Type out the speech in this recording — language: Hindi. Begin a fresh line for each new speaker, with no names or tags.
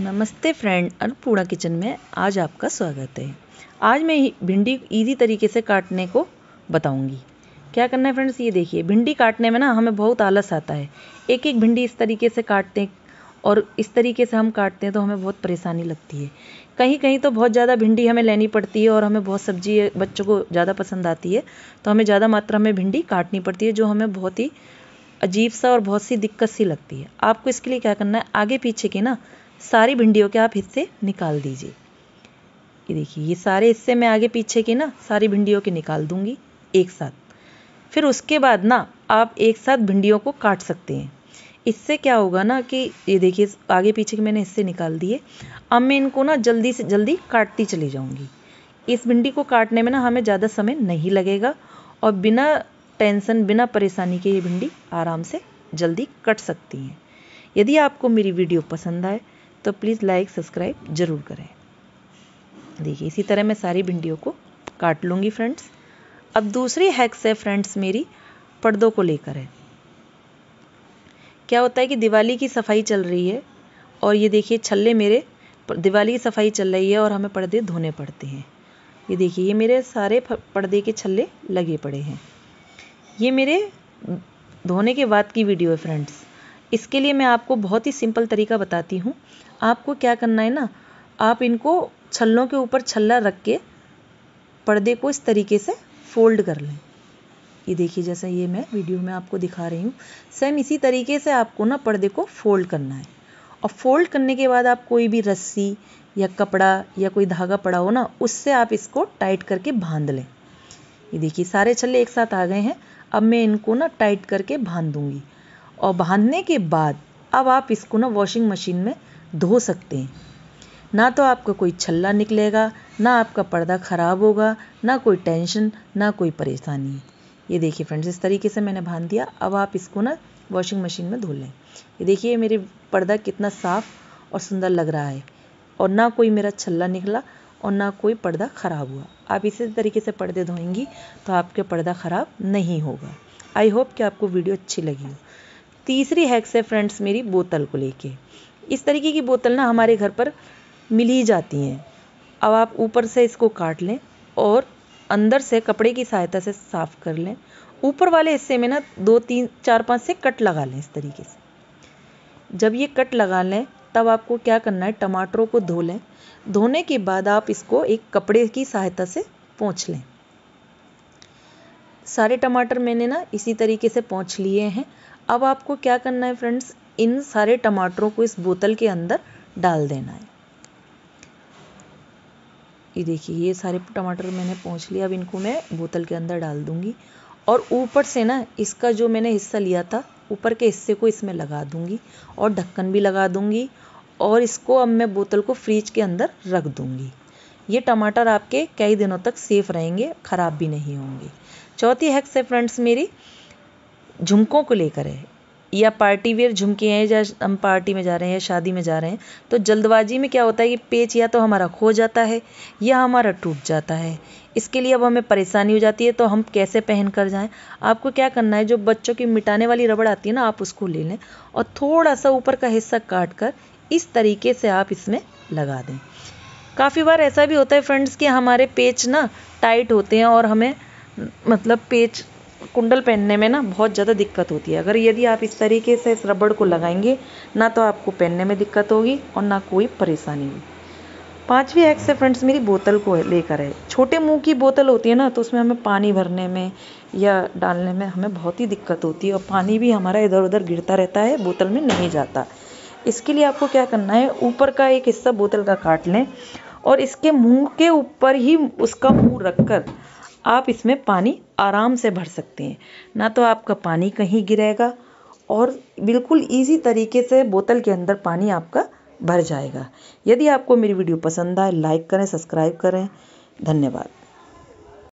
नमस्ते फ्रेंड अन्नपूर्णा किचन में आज आपका स्वागत है आज मैं भिंडी इजी तरीके से काटने को बताऊंगी क्या करना है फ्रेंड्स ये देखिए भिंडी काटने में ना हमें बहुत आलस आता है एक एक भिंडी इस तरीके से काटते हैं और इस तरीके से हम काटते हैं तो हमें बहुत परेशानी लगती है कहीं कहीं तो बहुत ज़्यादा भिंडी हमें लेनी पड़ती है और हमें बहुत सब्जी बच्चों को ज़्यादा पसंद आती है तो हमें ज़्यादा मात्रा में भिंडी काटनी पड़ती है जो हमें बहुत ही अजीब सा और बहुत सी दिक्कत सी लगती है आपको इसके लिए क्या करना है आगे पीछे की ना सारी भिंडियों के आप हिस्से निकाल दीजिए ये देखिए ये सारे हिस्से मैं आगे पीछे के ना सारी भिंडियों के निकाल दूंगी एक साथ फिर उसके बाद ना आप एक साथ भिंडियों को काट सकते हैं इससे क्या होगा ना कि ये देखिए आगे पीछे के मैंने हिस्से निकाल दिए अब मैं इनको ना जल्दी से जल्दी काटती चली जाऊँगी इस भिंडी को काटने में ना हमें ज़्यादा समय नहीं लगेगा और बिना टेंशन बिना परेशानी के ये भिंडी आराम से जल्दी कट सकती हैं यदि आपको मेरी वीडियो पसंद आए तो प्लीज़ लाइक सब्सक्राइब ज़रूर करें देखिए इसी तरह मैं सारी भिंडियों को काट लूँगी फ्रेंड्स अब दूसरी हैक्स है फ्रेंड्स मेरी पर्दों को लेकर है क्या होता है कि दिवाली की सफाई चल रही है और ये देखिए छल्ले मेरे दिवाली की सफाई चल रही है और हमें पर्दे धोने पड़ते हैं ये देखिए ये मेरे सारे पर्दे के छल्ले लगे पड़े हैं ये मेरे धोने के बाद की वीडियो है फ्रेंड्स इसके लिए मैं आपको बहुत ही सिंपल तरीका बताती हूँ आपको क्या करना है ना आप इनको छल्लों के ऊपर छल्ला रख के पर्दे को इस तरीके से फोल्ड कर लें ये देखिए जैसा ये मैं वीडियो में आपको दिखा रही हूँ सेम इसी तरीके से आपको ना पर्दे को फोल्ड करना है और फोल्ड करने के बाद आप कोई भी रस्सी या कपड़ा या कोई धागा पड़ा हो ना उससे आप इसको टाइट करके बांध लें ये देखिए सारे छल्ले एक साथ आ गए हैं अब मैं इनको ना टाइट करके बांध दूँगी और बांधने के बाद अब आप इसको ना वॉशिंग मशीन में धो सकते हैं ना तो आपका कोई छल्ला निकलेगा ना आपका पर्दा ख़राब होगा ना कोई टेंशन ना कोई परेशानी ये देखिए फ्रेंड्स इस तरीके से मैंने बांध दिया अब आप इसको ना वॉशिंग मशीन में धो लें ये देखिए मेरे पर्दा कितना साफ़ और सुंदर लग रहा है और ना कोई मेरा छल्ला निकला और ना कोई पर्दा ख़राब हुआ आप इसी तरीके से पर्दे धोएंगी तो आपके पर्दा ख़राब नहीं होगा आई होप कि आपको वीडियो अच्छी लगी हो तीसरी हैक्स है फ्रेंड्स मेरी बोतल को लेके इस तरीके की बोतल ना हमारे घर पर मिल ही जाती हैं अब आप ऊपर से इसको काट लें और अंदर से कपड़े की सहायता से साफ कर लें ऊपर वाले हिस्से में ना दो तीन चार पाँच से कट लगा लें इस तरीके से जब ये कट लगा लें तब आपको क्या करना है टमाटरों को धो लें धोने के बाद आप इसको एक कपड़े की सहायता से पोंछ लें सारे टमाटर मैंने ना इसी तरीके से पोंछ लिए हैं अब आपको क्या करना है फ्रेंड्स इन सारे टमाटरों को इस बोतल के अंदर डाल देना है ये देखिए ये सारे टमाटर मैंने पहुँच लिया अब इनको मैं बोतल के अंदर डाल दूंगी और ऊपर से ना इसका जो मैंने हिस्सा लिया था ऊपर के हिस्से को इसमें लगा दूंगी और ढक्कन भी लगा दूंगी और इसको अब मैं बोतल को फ्रिज के अंदर रख दूंगी ये टमाटर आपके कई दिनों तक सेफ रहेंगे ख़राब भी नहीं होंगे चौथी हैक्स है फ्रेंड्स मेरी झुमकों को लेकर है या पार्टी वेयर झुमके हैं या हम पार्टी में जा रहे हैं या शादी में जा रहे हैं तो जल्दबाजी में क्या होता है कि पेच या तो हमारा खो जाता है या हमारा टूट जाता है इसके लिए अब हमें परेशानी हो जाती है तो हम कैसे पहन कर जाएं आपको क्या करना है जो बच्चों की मिटाने वाली रबड़ आती है ना आप उसको ले लें और थोड़ा सा ऊपर का हिस्सा काट कर इस तरीके से आप इसमें लगा दें काफ़ी बार ऐसा भी होता है फ्रेंड्स कि हमारे पेच ना टाइट होते हैं और हमें मतलब पेच कुंडल पहनने में ना बहुत ज़्यादा दिक्कत होती है अगर यदि आप इस तरीके से इस रबड़ को लगाएंगे ना तो आपको पहनने में दिक्कत होगी और ना कोई परेशानी होगी पाँचवीं एक्स से फ्रेंड्स मेरी बोतल को लेकर है छोटे मुंह की बोतल होती है ना तो उसमें हमें पानी भरने में या डालने में हमें बहुत ही दिक्कत होती है और पानी भी हमारा इधर उधर गिरता रहता है बोतल में नहीं जाता इसके लिए आपको क्या करना है ऊपर का एक हिस्सा बोतल का काट लें और इसके मुंह के ऊपर ही उसका मुंह रखकर आप इसमें पानी आराम से भर सकते हैं ना तो आपका पानी कहीं गिरेगा और बिल्कुल इजी तरीके से बोतल के अंदर पानी आपका भर जाएगा यदि आपको मेरी वीडियो पसंद आए लाइक करें सब्सक्राइब करें धन्यवाद